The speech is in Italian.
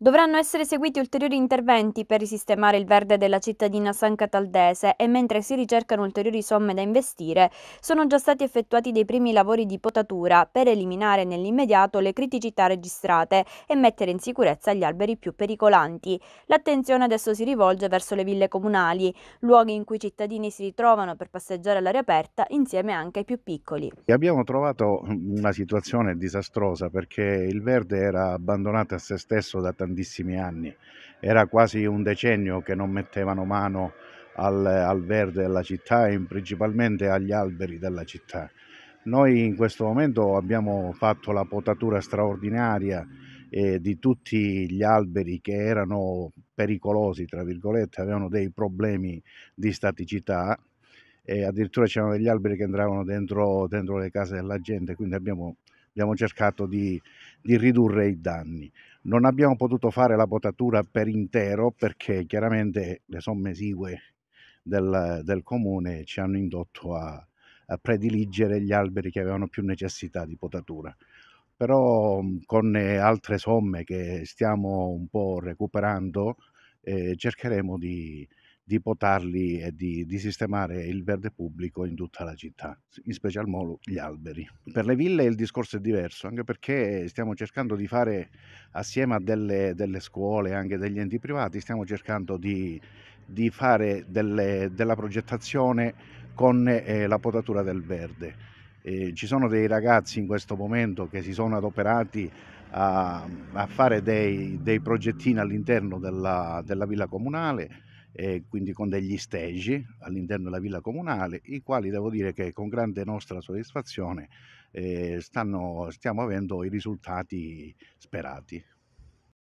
Dovranno essere seguiti ulteriori interventi per risistemare il verde della cittadina San Cataldese e mentre si ricercano ulteriori somme da investire, sono già stati effettuati dei primi lavori di potatura per eliminare nell'immediato le criticità registrate e mettere in sicurezza gli alberi più pericolanti. L'attenzione adesso si rivolge verso le ville comunali, luoghi in cui i cittadini si ritrovano per passeggiare all'aria aperta insieme anche ai più piccoli. Abbiamo trovato una situazione disastrosa perché il verde era abbandonato a se stesso da tantissimi tantissimi anni, era quasi un decennio che non mettevano mano al, al verde della città e principalmente agli alberi della città. Noi in questo momento abbiamo fatto la potatura straordinaria eh, di tutti gli alberi che erano pericolosi, tra virgolette, avevano dei problemi di staticità e eh, addirittura c'erano degli alberi che entravano dentro, dentro le case della gente, quindi abbiamo abbiamo cercato di, di ridurre i danni. Non abbiamo potuto fare la potatura per intero perché chiaramente le somme esigue del, del comune ci hanno indotto a, a, prediligere gli alberi che avevano più necessità di potatura. Però con altre somme che stiamo un po' recuperando eh, cercheremo di, di potarli e di, di, sistemare il verde pubblico in tutta la città, in special modo gli alberi. Per le ville il discorso è diverso, anche perché stiamo cercando di fare assieme a delle, delle scuole e anche degli enti privati, stiamo cercando di, di fare delle, della progettazione con eh, la potatura del verde. Eh, ci sono dei ragazzi in questo momento che si sono adoperati a, a fare dei, dei progettini all'interno della, della villa comunale, eh, quindi con degli stage all'interno della villa comunale, i quali devo dire che con grande nostra soddisfazione eh, stanno, stiamo avendo i risultati sperati.